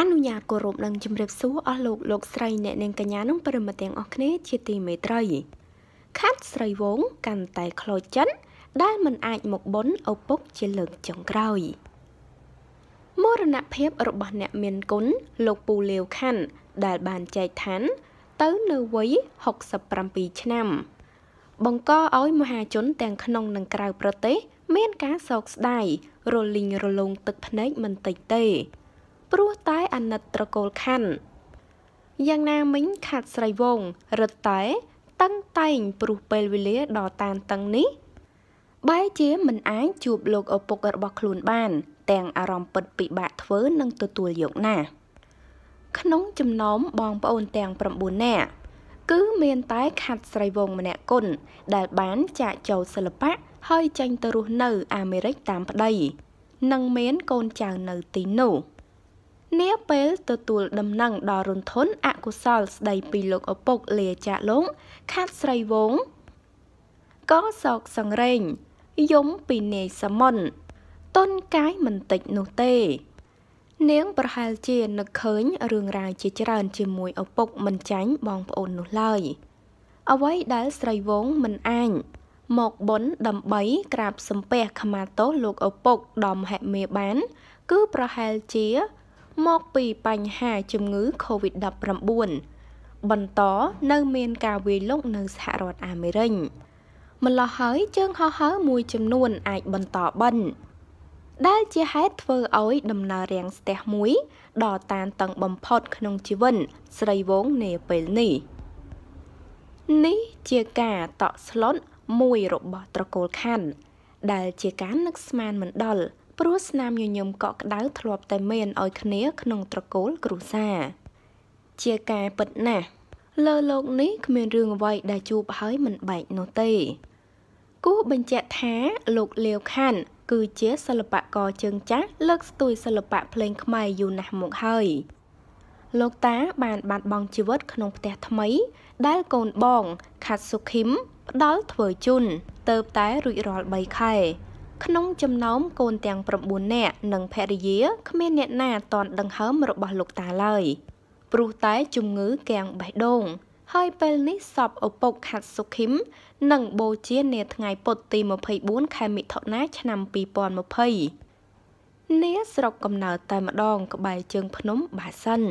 អនុញ្ញាតគោរពនិងជម្រាបសួរអស់លោកលោកស្រីអ្នកនាងកញ្ញានិងប្រិមត្តទាំងអស់គ្នាជាទីមេត្រី ខាត់ស្រីវង កាន់តែខ្លោចចិនដែលមិនអាចមកបុនឪពុកជាលើកចុងក្រោយមរណភាពរបស់អ្នកមានគុណលោកពូលាវខាន់ដែលបានចែកឋានទៅនៅវ័យ67ឆ្នាំ បង្កឲ្យមហាជនទាំងក្នុងនិងក្រៅប្រទេសមានការសោកស្ដាយរលីងរលងទឹកភ្នែកមិនតិចទេទេព្រោះតែអាណិតត្រកូលខណ្ឌយ៉ាងណាមិញខាត់ស្រីវងរឹតតែតឹងតែងព្រោះពេលវេលាដ៏តានតឹងនេះបែជាមិនអាចជួបលោកឪពុករបស់ខ្លួនបានទាំងអារម្មណ៍ពិតពិបាកធ្វើនិងទទួលយកណាស់ក្នុងចំណោមបងប្អូនទាំង9នាក់គឺមានតែខាត់ស្រីវងម្នាក់គុណដែលបានចាក់ចូលសិល្បៈហើយចេញទៅរស់នៅអាមេរិកតាមប្តី និងមានកូនចៅនៅទីនោះ។នាពេលទទួលដំណឹងដល់រុនធនអកុសលស្ដីពីលោកឪពុកលាចាក់លងខាត់ស្រីវងក៏សោកសង្រេងយំពីនាយសមុនតុនកាយមិនតិចនោះទេ នាងប្រហែលជានឹកឃើញរឿងរ៉ាវជាច្រើន ជាមួយឪពុកមិនចាញ់បងប្អូននោះឡើយអ្វីដែលស្រីវងមិនអាញ់មកបុនដើម្បីក្រាបសំពះខមាទោសលោកឪពុកដ៏មហិមាបាន គឺប្រហែលជាមកពីបញ្ហាជំងឺ Covid-19 បន្តនៅមានការវាយលុកនៅសហរដ្ឋអាមេរិកម្លោះហើយជើងហោះហើរមួយចំនួនអាចបន្តបិណ្ឌដែលជាហេតុធ្វើឲ្យដំណើររាំងស្ទះមួយដ៏តានតឹងបំផុតក្នុងជីវិតស្រីវងនាពេលនេះនេះជាការតក់ស្លុតមួយរបស់ត្រកូលខាន់ដែលជាការនឹកស្មានមិនដល់ព្រោះស្នាមញញឹមកក់ក្ដៅធ្លាប់តែមានឲ្យគ្នាក្នុង ត្រកូលគ្រួសារជាការពិតណាស់លើโลกនេះគ្មានរឿងអ្វីដែលជួបហើយមិនបែកនោះទេគូបញ្ជាក់ថា លោកលាវខាន់គឺជាសិល្បករជើងចាស់លើកស្ទួយសិល្បៈភ្លេងខ្មែរយូរណាស់មកហើយលោកតាបានបាត់បង់ជីវិតក្នុងផ្ទះថ្មី ដែលកូនបងខាត់សុខីមផ្ដាល់ធ្វើជូនទៅតែរួចរាល់3ខែក្នុងចំណោមកូនទាំង9នាក់និងភរិយាគ្មានអ្នក ណាតន់ដង្ហើមរបស់លោកតាឡើយព្រោះតែជំងឺកាំងបេះដូងហើយពេលនេះសពឪពុកខាត់សុខីមនិងបូជានាថ្ងៃ ពុធទី24ខែមិថុនាឆ្នាំ2020នាស្រុកកំណើតតែម្ដងក្បែរជើងភ្នំបាសិន